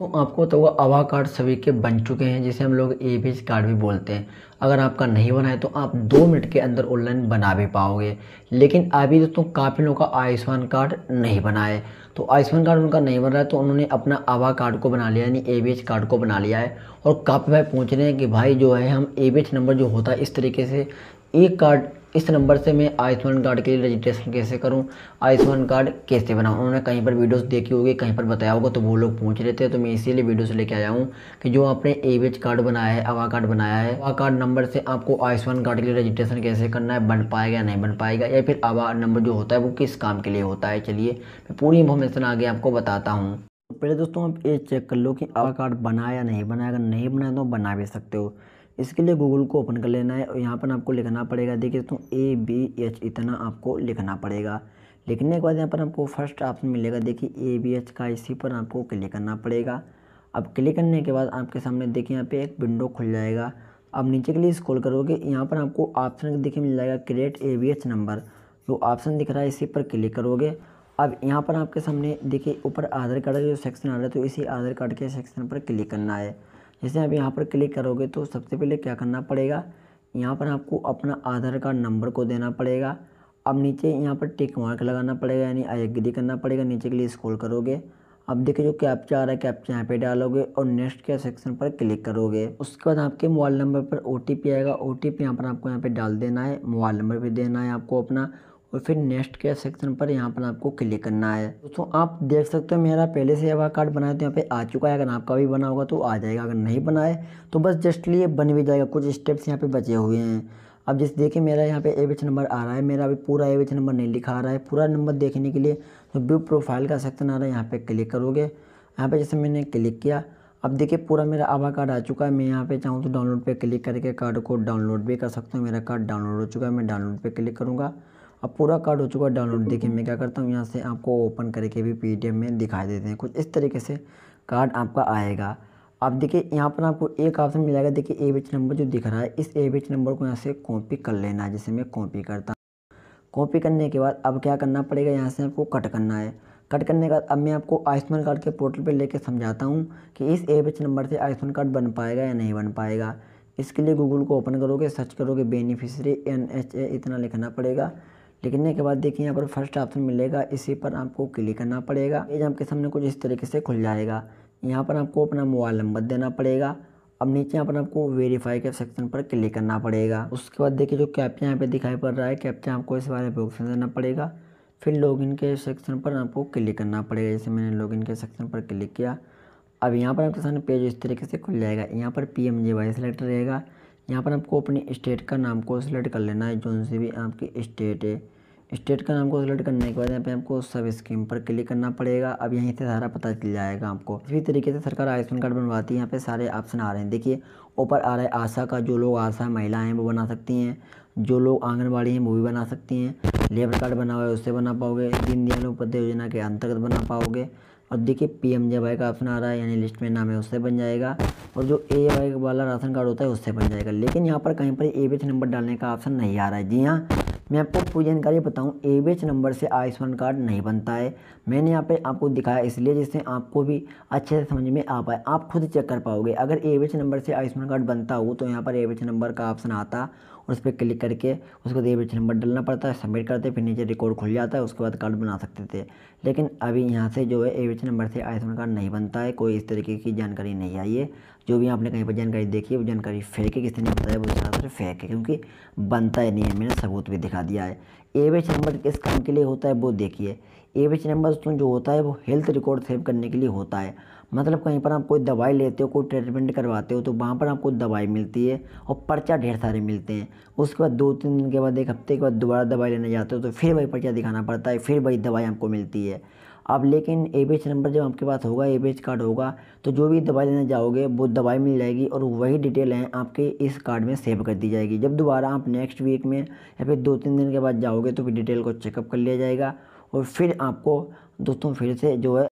तो आपको तो वह आवा कार्ड सभी के बन चुके हैं जिसे हम लोग ए बी कार्ड भी बोलते हैं अगर आपका नहीं बना है तो आप दो मिनट के अंदर ऑनलाइन बना भी पाओगे लेकिन अभी दोस्तों काफ़ी लोगों का आयुष्मान कार्ड नहीं बना है तो आयुष्मान कार्ड उनका नहीं बन रहा है तो उन्होंने अपना आवा कार्ड को बना लिया यानी ए बी कार्ड को बना लिया है और काफ़ी भाई पूछ रहे हैं कि भाई जो है हम ए बी नंबर जो होता है इस तरीके से एक कार्ड इस नंबर से मैं आयुष्मान कार्ड के लिए रजिस्ट्रेशन कैसे करूं आयुष्मान कार्ड कैसे बनाऊं उन्होंने कहीं पर वीडियोस देखी होगी कहीं पर बताया होगा तो वो लोग पूछ रहे थे तो मैं इसीलिए वीडियोस लेके आया हूं कि जो आपने ए कार्ड बनाया है आवा कार्ड बनाया है आवा कार्ड नंबर से आपको आयुष्मान कार्ड के लिए रजिस्ट्रेशन कैसे करना है बन पाएगा नहीं बन पाएगा या फिर आवा नंबर जो होता है वो किस काम के लिए होता है चलिए मैं पूरी इन्फॉर्मेशन आगे आपको बताता हूँ तो पहले दोस्तों आप ये चेक कर लो कि आवा कार्ड बनाया या नहीं बनाया अगर नहीं बनाया तो बना भी सकते हो इसके लिए गूगल को ओपन कर लेना है और यहाँ पर आपको लिखना पड़ेगा देखिए दोस्तों ए बी एच इतना आपको लिखना पड़ेगा लिखने के बाद यहाँ पर आपको फर्स्ट ऑप्शन मिलेगा देखिए ए बी एच का इसी पर आपको क्लिक करना पड़ेगा अब क्लिक करने के बाद आपके सामने देखिए यहाँ पे एक विंडो खुल जाएगा अब नीचे के लिए स्क्रॉल करोगे यहाँ पर आपको ऑप्शन देखिए मिल जाएगा create A B H number जो ऑप्शन दिख रहा है इसी पर क्लिक करोगे अब यहाँ पर आपके सामने देखिए ऊपर आधार कार्ड का जो सेक्शन आ रहा है तो इसी आधार कार्ड के सेक्शन पर क्लिक करना है जैसे आप यहाँ पर क्लिक करोगे तो सबसे पहले क्या करना पड़ेगा यहाँ पर आपको अपना आधार कार्ड नंबर को देना पड़ेगा अब नीचे यहाँ पर टिक मार्क लगाना पड़ेगा यानी आई एग्री करना पड़ेगा नीचे के लिए स्क्रॉल करोगे अब देखिए जो कैप्चा आ रहा है कैप्चा यहाँ पे डालोगे और नेक्स्ट के सेक्शन पर क्लिक करोगे उसके बाद आपके मोबाइल नंबर पर ओ आएगा ओ टी यहाँ पर आपको यहाँ पे डाल देना है मोबाइल नंबर भी देना है आपको अपना और फिर नेक्स्ट के सेक्शन पर यहाँ पर आपको क्लिक करना है दोस्तों आप देख सकते हो मेरा पहले से आधार कार्ड बनाया तो यहाँ पे आ चुका है अगर आपका भी बना होगा तो आ जाएगा अगर नहीं बनाए तो बस जस्टली ये बन भी जाएगा कुछ स्टेप्स यहाँ पे बचे हुए हैं अब जैसे देखिए मेरा यहाँ पे एवरेज नंबर आ रहा है मेरा अभी पूरा एवरेज नंबर नहीं लिखा आ रहा है पूरा नंबर देखने के लिए तो व्यू प्रोफाइल का सेक्शन आ रहा है यहाँ पर क्लिक करोगे यहाँ पर जैसे मैंने क्लिक किया अब देखिए पूरा मेरा आभा कार्ड आ चुका है मैं यहाँ पे चाहूँ तो डाउनलोड पे क्लिक करके कार्ड को डाउनलोड भी कर सकता हूँ मेरा कार्ड डाउनलोड हो चुका है मैं डाउनलोड पे क्लिक करूँगा अब पूरा कार्ड हो चुका है डाउनलोड देखिए मैं क्या करता हूँ यहाँ से आपको ओपन करके भी पी में दिखाई देते हैं कुछ इस तरीके से कार्ड आपका आएगा आप देखिए यहाँ पर आपको एक ऑप्शन मिल जाएगा देखिए ए बेच नंबर जो दिख रहा है इस ए बेच नंबर को यहाँ से कॉपी कर लेना है जैसे मैं कॉपी करता हूँ कॉपी करने के बाद अब क्या करना पड़ेगा यहाँ से आपको कट करना है कट करने के बाद अब मैं आपको आयुष्मान कार्ड के पोर्टल पर लेकर समझाता हूँ कि इस ए बेच नंबर से आयुष्मान कार्ड बन पाएगा या नहीं बन पाएगा इसके लिए गूगल को ओपन करोगे सर्च करोगे बेनिफिशरी एन एच ए इतना लिखना पड़ेगा लिखने के बाद देखिए यहाँ पर फर्स्ट ऑप्शन मिलेगा इसी पर आपको क्लिक करना पड़ेगा पेज आपके सामने कुछ इस तरीके से खुल जाएगा यहाँ पर आपको अपना मोबाइल नंबर देना पड़ेगा अब नीचे यहाँ पर आपको वेरीफाई के सेक्शन पर क्लिक करना पड़ेगा उसके बाद देखिए जो कैप्चा यहाँ पर दिखाई पड़ रहा है कैप्चा आपको इस बारे में ऑप्शन देना पड़ेगा फिर लॉगिन के सेक्शन पर आपको क्लिक करना पड़ेगा जैसे मैंने लॉगिन के सेक्शन पर क्लिक किया अब यहाँ पर आपके सामने पेज इस तरीके से खुल जाएगा यहाँ पर P M J Y select रहेगा यहाँ पर आपको अपनी स्टेट का नाम को सिलेक्ट कर लेना है जो से भी आपकी स्टेट है स्टेट का नाम को सिलेक्ट करने के बाद यहाँ पे आपको सब स्कीम पर क्लिक करना पड़ेगा अब यहीं से सारा पता चल जाएगा आपको इसी तरीके से सरकार आयुष्मान कार्ड बनवाती है यहाँ पे सारे ऑप्शन आ रहे हैं देखिए ऊपर आ रहा है आशा का जो लोग आशा महिला हैं वो बना सकती हैं जो लोग आंगनबाड़ी हैं वो भी बना सकती हैं लेबर कार्ड बना हुआ है उससे बना पाओगे दीनदयाल दयाल उपाध्याय योजना के अंतर्गत बना पाओगे और देखिए पी एम जे वाई का ऑप्शन आ रहा है यानी लिस्ट में नाम है उससे बन जाएगा और जो ए वाई वाला राशन कार्ड होता है उससे बन जाएगा लेकिन यहाँ पर कहीं पर ए एच नंबर डालने का ऑप्शन नहीं आ रहा है जी हाँ मैं आपको पूरी जानकारी बताऊँ ए एच नंबर से आयुष्मान कार्ड नहीं बनता है मैंने यहाँ पे आपको दिखाया इसलिए जिससे आपको भी अच्छे से समझ में आ पाए आप खुद चेक कर पाओगे अगर ए एच नंबर से आयुष्मान कार्ड बनता हो तो यहाँ पर ए एच नंबर का ऑप्शन आता उस पर क्लिक करके उसको देवी नंबर डालना पड़ता है सबमिट करते फिर नीचे रिकॉर्ड खुल जाता है उसके बाद कार्ड बना सकते थे लेकिन अभी यहाँ से जो है ए नंबर से आयुष्मान कार्ड नहीं बनता है कोई इस तरीके की जानकारी नहीं आई है जो भी आपने कहीं पर जानकारी देखी है वो जानकारी फेंक है ने बताया वो ज़्यादातर फेंक है क्योंकि बनता ही नहीं है मैंने सबूत भी दिखा दिया है ए एवेज नंबर किस काम के लिए होता है वो देखिए ए एवेज नंबर जो होता है वो हेल्थ रिकॉर्ड सेव करने के लिए होता है मतलब कहीं पर आप कोई दवाई लेते हो कोई ट्रीटमेंट करवाते हो तो वहाँ पर आपको दवाई मिलती है और पर्चा ढेर सारे मिलते हैं उसके बाद दो तीन दिन के बाद एक हफ्ते के बाद दोबारा दवाई लेने जाते हो तो फिर वही पर्चा दिखाना पड़ता है फिर वही दवाई आपको मिलती है अब लेकिन एच नंबर जब आपके पास होगा एच कार्ड होगा तो जो भी दवाई लेने जाओगे वो दवाई मिल जाएगी और वही डिटेल हैं आपके इस कार्ड में सेव कर दी जाएगी जब दोबारा आप नेक्स्ट वीक में या फिर दो तीन दिन के बाद जाओगे तो फिर डिटेल को चेकअप कर लिया जाएगा और फिर आपको दोस्तों फिर से जो है